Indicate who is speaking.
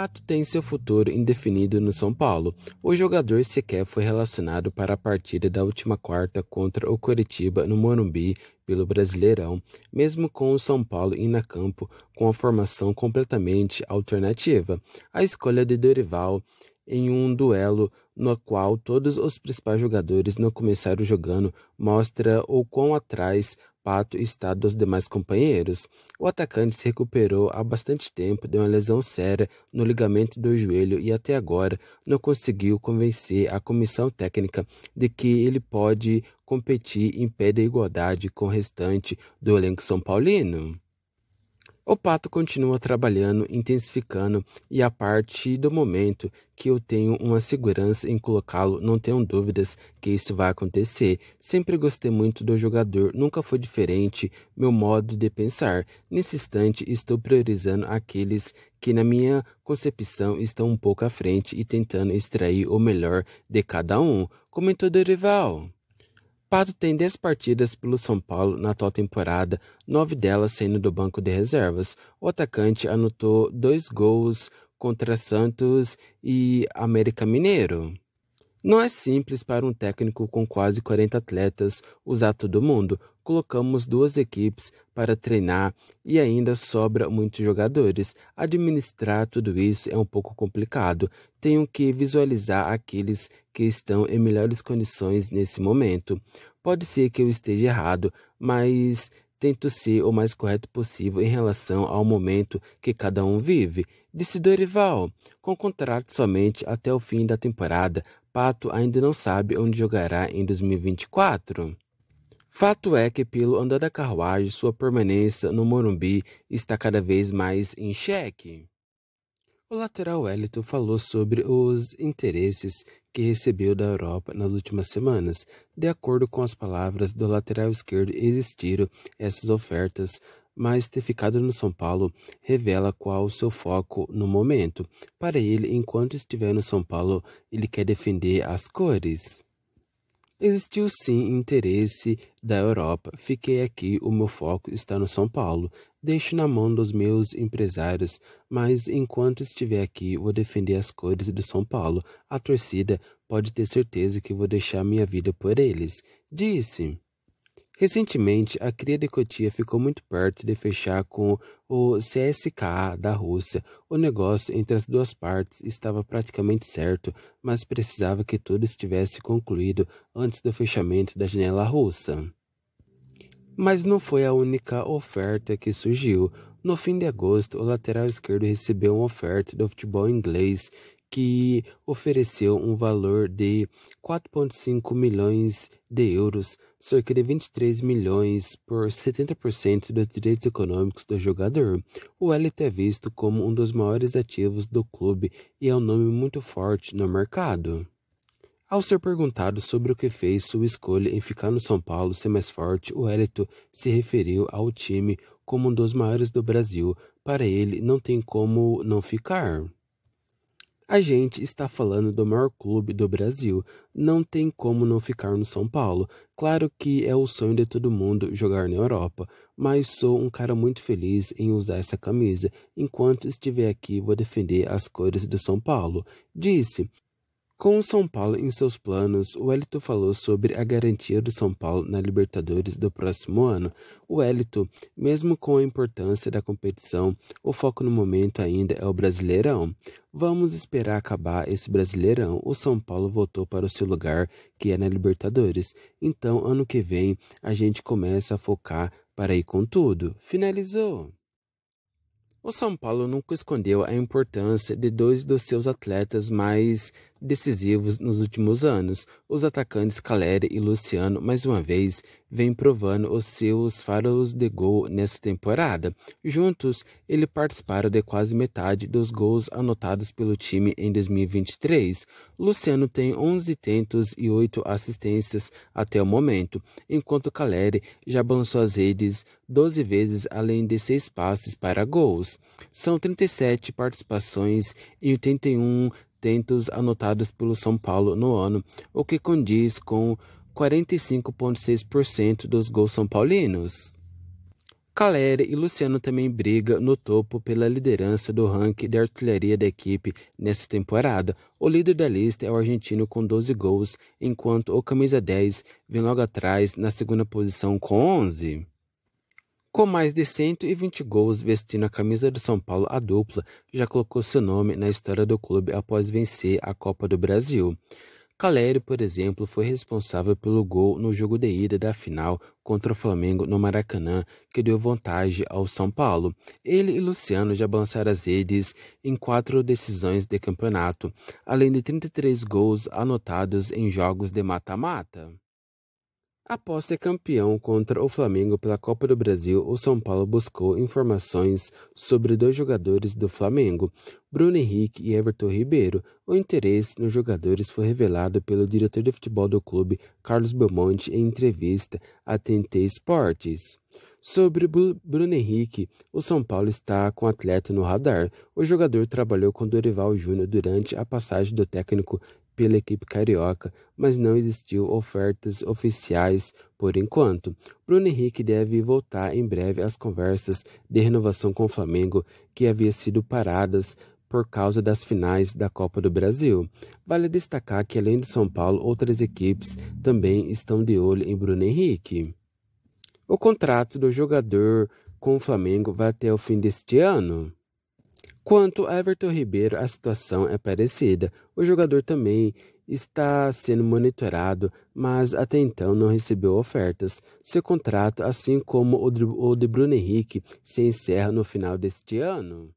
Speaker 1: Pato tem seu futuro indefinido no São Paulo. O jogador sequer foi relacionado para a partida da última quarta contra o Coritiba no Morumbi pelo Brasileirão, mesmo com o São Paulo indo a campo com a formação completamente alternativa. A escolha de Dorival em um duelo no qual todos os principais jogadores não começaram jogando mostra o quão atrás Pato estado dos demais companheiros. O atacante se recuperou há bastante tempo de uma lesão séria no ligamento do joelho e até agora não conseguiu convencer a comissão técnica de que ele pode competir em pé de igualdade com o restante do elenco são paulino. O pato continua trabalhando, intensificando, e a partir do momento que eu tenho uma segurança em colocá-lo, não tenho dúvidas que isso vai acontecer. Sempre gostei muito do jogador, nunca foi diferente meu modo de pensar. Nesse instante, estou priorizando aqueles que, na minha concepção, estão um pouco à frente e tentando extrair o melhor de cada um, comentou Derival. Pato tem 10 partidas pelo São Paulo na atual temporada, nove delas sendo do banco de reservas. O atacante anotou dois gols contra Santos e América Mineiro. Não é simples para um técnico com quase 40 atletas usar todo mundo, colocamos duas equipes para treinar e ainda sobra muitos jogadores. Administrar tudo isso é um pouco complicado. Tenho que visualizar aqueles que estão em melhores condições nesse momento. Pode ser que eu esteja errado, mas tento ser o mais correto possível em relação ao momento que cada um vive. Disse Dorival, com contrato somente até o fim da temporada, Pato ainda não sabe onde jogará em 2024. Fato é que, pelo andar da carruagem, sua permanência no Morumbi está cada vez mais em xeque. O lateral Wellington falou sobre os interesses que recebeu da Europa nas últimas semanas. De acordo com as palavras do lateral esquerdo, existiram essas ofertas, mas ter ficado no São Paulo revela qual o seu foco no momento. Para ele, enquanto estiver no São Paulo, ele quer defender as cores. Existiu sim interesse da Europa. Fiquei aqui, o meu foco está no São Paulo. Deixo na mão dos meus empresários, mas enquanto estiver aqui, vou defender as cores do São Paulo. A torcida pode ter certeza que vou deixar minha vida por eles, disse. Recentemente, a cria de Cotia ficou muito perto de fechar com o CSKA da Rússia. O negócio entre as duas partes estava praticamente certo, mas precisava que tudo estivesse concluído antes do fechamento da janela russa. Mas não foi a única oferta que surgiu. No fim de agosto, o lateral esquerdo recebeu uma oferta do futebol inglês que ofereceu um valor de 4,5 milhões de euros, cerca de 23 milhões por 70% dos direitos econômicos do jogador. O Elito é visto como um dos maiores ativos do clube e é um nome muito forte no mercado. Ao ser perguntado sobre o que fez sua escolha em ficar no São Paulo ser mais forte, o Elito se referiu ao time como um dos maiores do Brasil. Para ele, não tem como não ficar. A gente está falando do maior clube do Brasil, não tem como não ficar no São Paulo. Claro que é o sonho de todo mundo jogar na Europa, mas sou um cara muito feliz em usar essa camisa. Enquanto estiver aqui, vou defender as cores do São Paulo, disse. Com o São Paulo em seus planos, o Elito falou sobre a garantia do São Paulo na Libertadores do próximo ano. O Elito, mesmo com a importância da competição, o foco no momento ainda é o Brasileirão. Vamos esperar acabar esse Brasileirão. O São Paulo voltou para o seu lugar, que é na Libertadores. Então, ano que vem, a gente começa a focar para ir com tudo. Finalizou! O São Paulo nunca escondeu a importância de dois dos seus atletas mais decisivos nos últimos anos. Os atacantes Caleri e Luciano, mais uma vez, vêm provando os seus faros de gol nessa temporada. Juntos, eles participaram de quase metade dos gols anotados pelo time em 2023. Luciano tem 11 tentos e 8 assistências até o momento, enquanto Caleri já balançou as redes 12 vezes, além de 6 passes para gols. São 37 participações e 81 tentos anotados pelo São Paulo no ano, o que condiz com 45,6% dos gols são paulinos. Caleri e Luciano também brigam no topo pela liderança do ranking de artilharia da equipe nesta temporada. O líder da lista é o argentino com 12 gols, enquanto o camisa 10 vem logo atrás na segunda posição com 11. Com mais de 120 gols vestindo a camisa do São Paulo, a dupla já colocou seu nome na história do clube após vencer a Copa do Brasil. Calério, por exemplo, foi responsável pelo gol no jogo de ida da final contra o Flamengo no Maracanã, que deu vantagem ao São Paulo. Ele e Luciano já balançaram as redes em quatro decisões de campeonato, além de 33 gols anotados em jogos de mata-mata. Após ser campeão contra o Flamengo pela Copa do Brasil, o São Paulo buscou informações sobre dois jogadores do Flamengo, Bruno Henrique e Everton Ribeiro. O interesse nos jogadores foi revelado pelo diretor de futebol do clube, Carlos Belmonte, em entrevista à TNT Esportes. Sobre Bruno Henrique, o São Paulo está com o atleta no radar. O jogador trabalhou com Dorival Júnior durante a passagem do técnico pela equipe carioca, mas não existiu ofertas oficiais por enquanto. Bruno Henrique deve voltar em breve às conversas de renovação com o Flamengo, que havia sido paradas por causa das finais da Copa do Brasil. Vale destacar que, além de São Paulo, outras equipes também estão de olho em Bruno Henrique. O contrato do jogador com o Flamengo vai até o fim deste ano. Quanto a Everton Ribeiro, a situação é parecida. O jogador também está sendo monitorado, mas até então não recebeu ofertas. Seu contrato, assim como o de Bruno Henrique, se encerra no final deste ano.